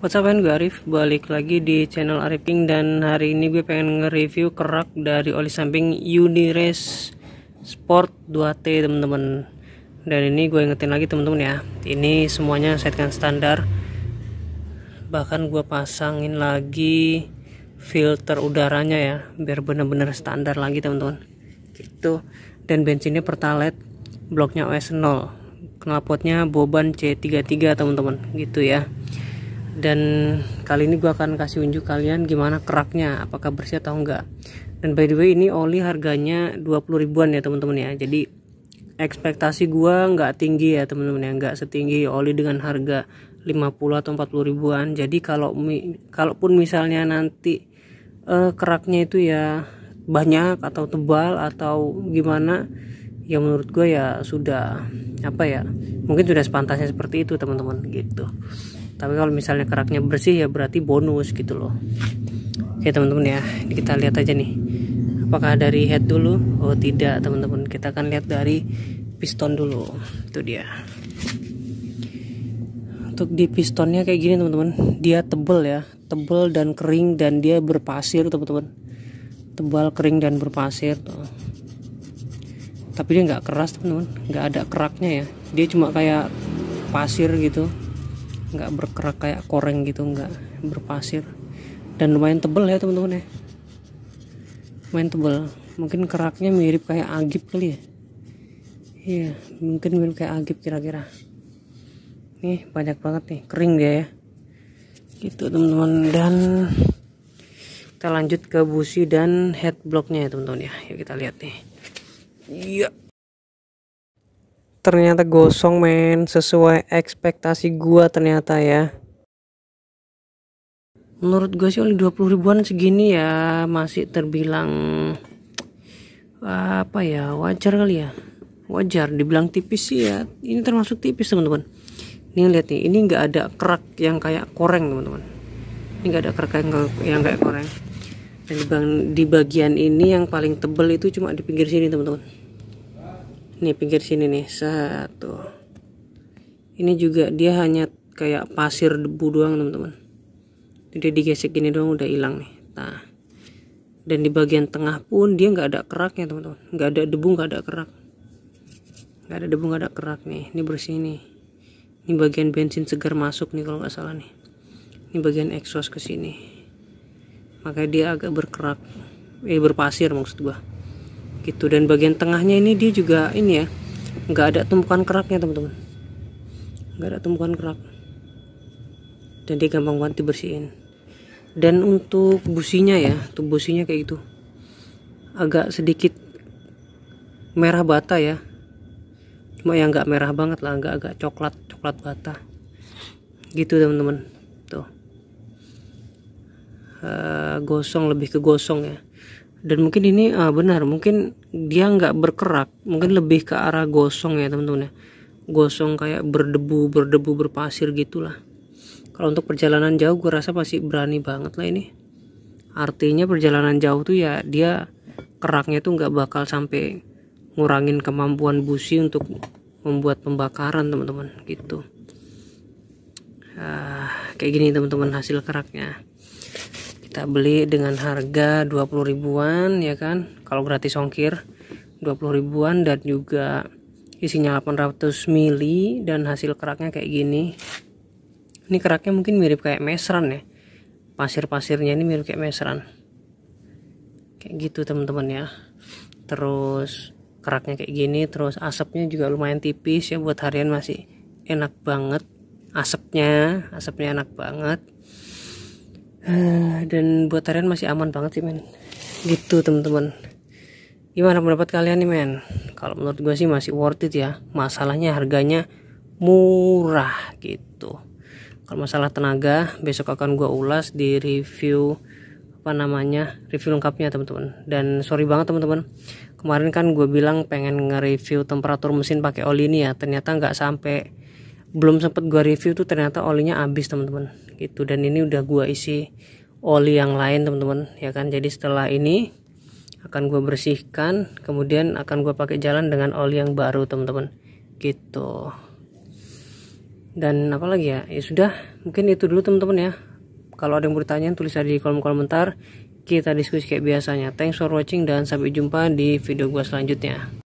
What's up man, gue Arif Balik lagi di channel Arif King Dan hari ini gue pengen nge-review kerak dari oli samping Unirace Sport 2T teman-teman Dan ini gue ingetin lagi teman-teman ya Ini semuanya setkan standar Bahkan gue pasangin lagi filter udaranya ya Biar benar-benar standar lagi teman-teman Gitu Dan bensinnya pertalite Bloknya OS 0 Knalpotnya Boban C33 teman-teman Gitu ya dan kali ini gue akan kasih unjuk kalian gimana keraknya apakah bersih atau enggak dan by the way ini oli harganya 20 ribuan ya teman-teman ya jadi ekspektasi gue nggak tinggi ya teman-teman ya nggak setinggi oli dengan harga 50 atau 40 ribuan jadi kalau mi, kalaupun misalnya nanti eh, keraknya itu ya banyak atau tebal atau gimana ya menurut gue ya sudah apa ya mungkin sudah sepantasnya seperti itu teman-teman gitu tapi kalau misalnya keraknya bersih ya berarti bonus gitu loh oke teman-teman ya kita lihat aja nih apakah dari head dulu oh tidak teman-teman kita akan lihat dari piston dulu itu dia untuk di pistonnya kayak gini teman-teman dia tebel ya tebel dan kering dan dia berpasir teman-teman tebal kering dan berpasir tuh. tapi dia nggak keras teman-teman nggak ada keraknya ya dia cuma kayak pasir gitu nggak berkerak kayak koreng gitu nggak berpasir dan lumayan tebel ya teman-teman ya lumayan tebel mungkin keraknya mirip kayak agip kali ya iya mungkin mirip kayak agip kira-kira nih banyak banget nih kering dia ya gitu teman-teman dan kita lanjut ke busi dan head blocknya ya teman-teman ya yuk kita lihat nih iya ternyata gosong men sesuai ekspektasi gua ternyata ya menurut gue sih oleh 20 ribuan segini ya masih terbilang apa ya wajar kali ya wajar dibilang tipis sih ya ini termasuk tipis teman-teman ini lihat nih ini nggak ada kerak yang kayak koreng teman-teman ini nggak ada kerak yang, yang kayak koreng dan di bagian ini yang paling tebel itu cuma di pinggir sini teman-teman nih pinggir sini nih satu ini juga dia hanya kayak pasir debu doang teman-teman jadi digesek gini doang udah hilang nih nah dan di bagian tengah pun dia nggak ada keraknya teman-teman nggak ada debu nggak ada kerak nggak ada debu nggak ada kerak nih ini bersih nih ini bagian bensin segar masuk nih kalau nggak salah nih ini bagian exhaust ke sini makanya dia agak berkerak eh berpasir maksud gua gitu dan bagian tengahnya ini dia juga ini ya nggak ada tumpukan keraknya teman-teman nggak ada tumpukan kerak dan dia gampang banget dibersihin dan untuk businya ya tuh businya kayak gitu agak sedikit merah bata ya cuma yang nggak merah banget lah nggak agak coklat coklat bata gitu teman-teman tuh uh, gosong lebih ke gosong ya dan mungkin ini uh, benar mungkin dia nggak berkerak mungkin lebih ke arah gosong ya teman-teman ya gosong kayak berdebu berdebu berpasir gitulah kalau untuk perjalanan jauh gue rasa pasti berani banget lah ini artinya perjalanan jauh tuh ya dia keraknya tuh nggak bakal sampai ngurangin kemampuan busi untuk membuat pembakaran teman-teman gitu uh, kayak gini teman-teman hasil keraknya kita beli dengan harga 20 ribuan ya kan kalau gratis ongkir 20 ribuan dan juga isinya 800 mili dan hasil keraknya kayak gini ini keraknya mungkin mirip kayak mesran ya pasir-pasirnya ini mirip kayak mesran kayak gitu teman-teman ya terus keraknya kayak gini terus asapnya juga lumayan tipis ya buat harian masih enak banget asapnya asapnya enak banget Eh, dan buat tarian masih aman banget sih men gitu teman-teman gimana pendapat kalian nih men kalau menurut gue sih masih worth it ya masalahnya harganya murah gitu kalau masalah tenaga besok akan gue ulas di review apa namanya review lengkapnya teman-teman dan sorry banget teman-teman kemarin kan gue bilang pengen nge-review temperatur mesin pakai oli ini ya ternyata nggak sampai belum sempet gua review tuh ternyata olinya habis teman-teman gitu dan ini udah gua isi oli yang lain teman-teman ya kan jadi setelah ini akan gua bersihkan kemudian akan gua pakai jalan dengan oli yang baru teman-teman gitu dan apalagi ya ya sudah mungkin itu dulu teman-teman ya kalau ada yang bertanya tulis aja di kolom komentar kita diskusi kayak biasanya thanks for watching dan sampai jumpa di video gua selanjutnya